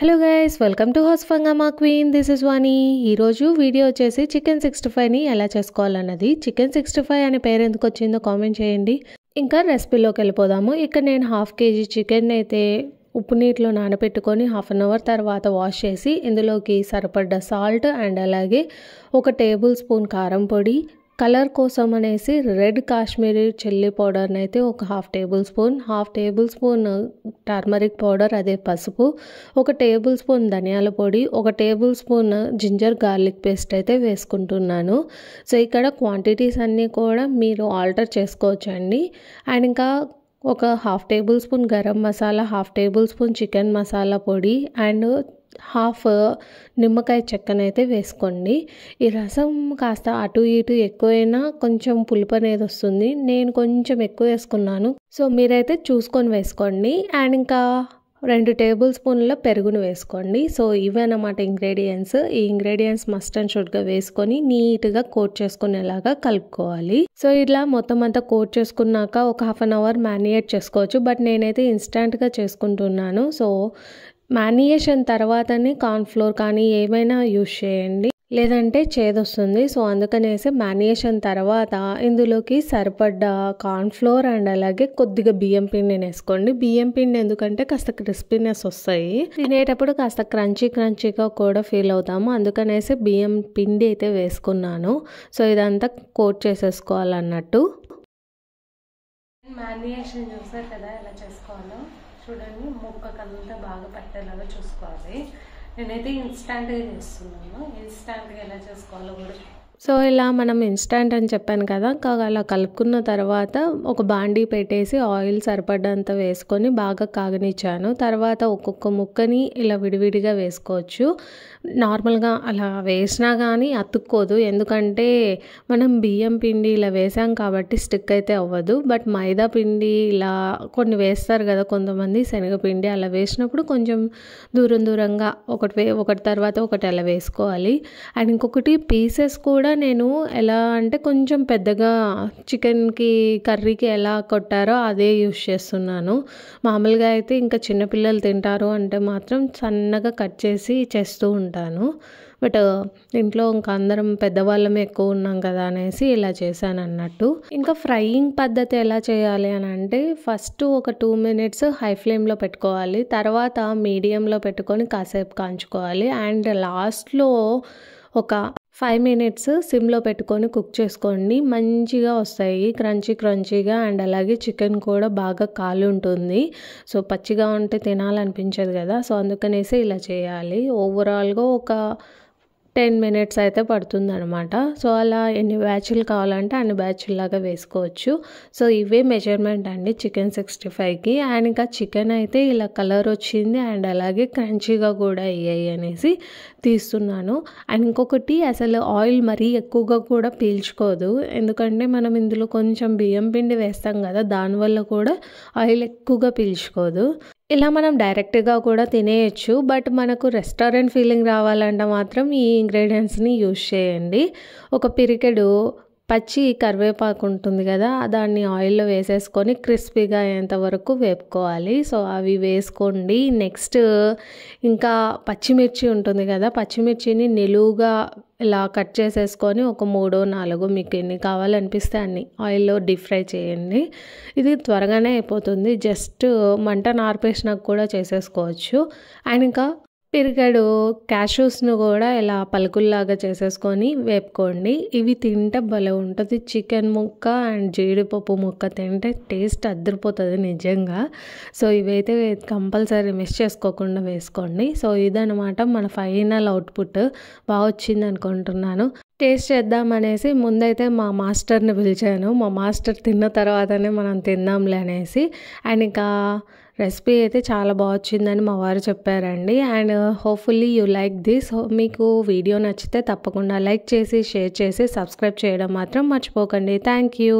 hello guys welcome to house ఫంగమా queen this is Vani ఈరోజు video వచ్చేసి చికెన్ సిక్స్టీ ఫైవ్ని ఎలా చేసుకోవాలన్నది చికెన్ సిక్స్టీ ఫైవ్ అనే పేరు ఎందుకు వచ్చిందో కామెంట్ చేయండి ఇంకా రెసిపీలోకి వెళ్ళిపోదాము ఇక్కడ నేను హాఫ్ కేజీ చికెన్ అయితే ఉప్పు నీటిలో నానబెట్టుకొని హాఫ్ అన్ అవర్ తర్వాత వాష్ చేసి ఇందులోకి సరిపడ్డ సాల్ట్ అండ్ అలాగే ఒక టేబుల్ స్పూన్ కారం పొడి కలర్ కోసం అనేసి రెడ్ కాశ్మీరీ చిల్లీ పౌడర్ని అయితే ఒక half tablespoon half tablespoon turmeric powder అదే పసుపు ఒక టేబుల్ స్పూన్ ధనియాల పొడి ఒక tablespoon ginger garlic paste అయితే వేసుకుంటున్నాను సో ఇక్కడ క్వాంటిటీస్ అన్నీ కూడా మీరు ఆల్టర్ చేసుకోవచ్చండి అండ్ ఇంకా ఒక half tablespoon garam masala half tablespoon chicken masala పొడి అండ్ హాఫ్ నిమ్మకాయ అయితే వేసుకోండి ఈ రసం కాస్త అటు ఇటు ఎక్కువైనా కొంచెం పులుపు అనేది వస్తుంది నేను కొంచెం ఎక్కువ వేసుకున్నాను సో మీరైతే చూసుకొని వేసుకోండి అండ్ ఇంకా రెండు టేబుల్ స్పూన్ల పెరుగును వేసుకోండి సో ఇవన్నమాట ఇంగ్రీడియంట్స్ ఈ ఇంగ్రీడియంట్స్ మస్ట్ అండ్ షుడ్గా వేసుకొని నీట్గా కోట్ చేసుకునేలాగా కలుపుకోవాలి సో ఇలా మొత్తం అంతా కోట్ చేసుకున్నాక ఒక హాఫ్ అన్ అవర్ మ్యానియేట్ చేసుకోవచ్చు బట్ నేనైతే ఇన్స్టాంట్గా చేసుకుంటున్నాను సో మ్యానియేషన్ తర్వాతనే కార్న్ఫ్లోర్ కానీ ఏమైనా యూజ్ చేయండి లేదంటే చేదొస్తుంది సో అందుకనేసి మ్యానియేషన్ తర్వాత ఇందులోకి సరిపడ్డ కార్న్ఫ్లోర్ అండ్ అలాగే కొద్దిగా బియ్యం పిండి వేసుకోండి బియ్యం పిండి ఎందుకంటే కాస్త క్రిస్పీనెస్ వస్తాయి తినేటప్పుడు కాస్త క్రంచీ క్రంచీగా కూడా ఫీల్ అవుతాము అందుకనేసి బియ్యం పిండి అయితే వేసుకున్నాను సో ఇదంతా కోట్ చేసేసుకోవాలన్నట్టు మ్యానియేషన్ చూసారు కదా ఎలా చేసుకోవాలో చూడండి అంతా బాగా పట్టేలాగా చూసుకోవాలి నేనైతే ఇన్స్టాంట్గా చేస్తున్నాను ఇన్స్టాంట్గా ఎలా చేసుకోవాలో కూడా సో ఇలా మనం ఇన్స్టంట్ అని చెప్పాను కదా అలా కలుపుకున్న తర్వాత ఒక బాండీ పెట్టేసి ఆయిల్ సరిపడంత వేసుకొని బాగా కాగనిచ్చాను తర్వాత ఒక్కొక్క ముక్కని ఇలా విడివిడిగా వేసుకోవచ్చు నార్మల్గా అలా వేసినా కానీ అతుక్కోదు ఎందుకంటే మనం బియ్యం పిండి ఇలా వేసాం కాబట్టి స్టిక్ అయితే అవ్వదు బట్ మైదా పిండి ఇలా కొన్ని వేస్తారు కదా కొంతమంది శనగపిండి అలా వేసినప్పుడు కొంచెం దూరం దూరంగా ఒకటి ఒకటి తర్వాత ఒకటి అలా వేసుకోవాలి అండ్ ఇంకొకటి పీసెస్ కూడా కూడా నేను ఎలా అంటే కొంచెం పెద్దగా చికెన్కి కర్రీకి ఎలా కొట్టారో అదే యూస్ చేస్తున్నాను మామూలుగా అయితే ఇంకా చిన్నపిల్లలు తింటారు అంటే మాత్రం సన్నగా కట్ చేసి చేస్తూ ఉంటాను బట్ ఇంట్లో ఇంకా అందరం పెద్దవాళ్ళం ఎక్కువ ఉన్నాం కదా అనేసి ఇలా చేశాను అన్నట్టు ఇంకా ఫ్రైయింగ్ పద్ధతి ఎలా చేయాలి అని అంటే ఫస్ట్ ఒక టూ మినిట్స్ హై ఫ్లేమ్లో పెట్టుకోవాలి తర్వాత మీడియంలో పెట్టుకొని కాసేపు కాంచుకోవాలి అండ్ లాస్ట్లో ఒక ఫైవ్ మినిట్స్ సిమ్లో పెట్టుకొని కుక్ చేసుకోండి మంచిగా వస్తాయి క్రంచీ క్రంచీగా అండ్ అలాగే చికెన్ కూడా బాగా కాలు ఉంటుంది సో పచ్చిగా ఉంటే తినాలనిపించదు కదా సో అందుకనేసి ఇలా చేయాలి ఓవరాల్గా ఒక టెన్ మినిట్స్ అయితే పడుతుందనమాట సో అలా ఎన్ని బ్యాచ్లు కావాలంటే అన్ని బ్యాచ్లాగా వేసుకోవచ్చు సో ఇవే మెజర్మెంట్ అండి చికెన్ సిక్స్టీ ఫైవ్కి అండ్ ఇంకా చికెన్ అయితే ఇలా కలర్ వచ్చింది అండ్ అలాగే క్రంచీగా కూడా అయ్యాయి అనేసి తీస్తున్నాను అండ్ ఇంకొకటి అసలు ఆయిల్ మరీ ఎక్కువగా కూడా పీల్చుకోదు ఎందుకంటే మనం ఇందులో కొంచెం బియ్యం పిండి వేస్తాం కదా దానివల్ల కూడా ఆయిల్ ఎక్కువగా పీల్చుకోదు ఇలా మనం డైరెక్ట్గా కూడా తినేయచ్చు బట్ మనకు రెస్టారెంట్ ఫీలింగ్ రావాలంటే మాత్రం ఈ ఇంగ్రీడియంట్స్ని యూజ్ చేయండి ఒక పిరికెడు పచ్చి కరివేపాకు ఉంటుంది కదా దాన్ని ఆయిల్లో వేసేసుకొని క్రిస్పీగా అయ్యేంత వరకు వేపుకోవాలి సో అవి వేసుకోండి నెక్స్ట్ ఇంకా పచ్చిమిర్చి ఉంటుంది కదా పచ్చిమిర్చిని నిలువుగా ఇలా కట్ చేసేసుకొని ఒక మూడో నాలుగో మీకు ఎన్ని కావాలనిపిస్తే అన్ని ఆయిల్లో డీప్ ఫ్రై చేయండి ఇది త్వరగానే అయిపోతుంది జస్ట్ మంట నార్పేసినాక కూడా చేసేసుకోవచ్చు అండ్ ఇంకా పిరిగడు క్యాషూస్ను కూడా ఇలా పలుకుల్లాగా చేసేసుకొని వేపుకోండి ఇవి తింటే భలే ఉంటుంది చికెన్ ముక్క అండ్ జీడిపప్పు ముక్క తింటే టేస్ట్ అద్దరిపోతుంది నిజంగా సో ఇవైతే కంపల్సరీ మిస్ చేసుకోకుండా వేసుకోండి సో ఇదనమాట మన ఫైనల్ అవుట్పుట్ బాగా వచ్చింది అనుకుంటున్నాను టేస్ట్ చేద్దామనేసి ముందైతే మా మాస్టర్ని పిలిచాను మా మాస్టర్ తిన్న తర్వాతనే మనం తిందాంలే అనేసి అండ్ ఇంకా రెసిపీ అయితే చాలా బాగా వచ్చిందని మా వారు చెప్పారండి and hopefully you like this మీకు వీడియో నచ్చితే తప్పకుండా లైక్ చేసి షేర్ చేసి సబ్స్క్రైబ్ చేయడం మాత్రం మర్చిపోకండి థ్యాంక్ యూ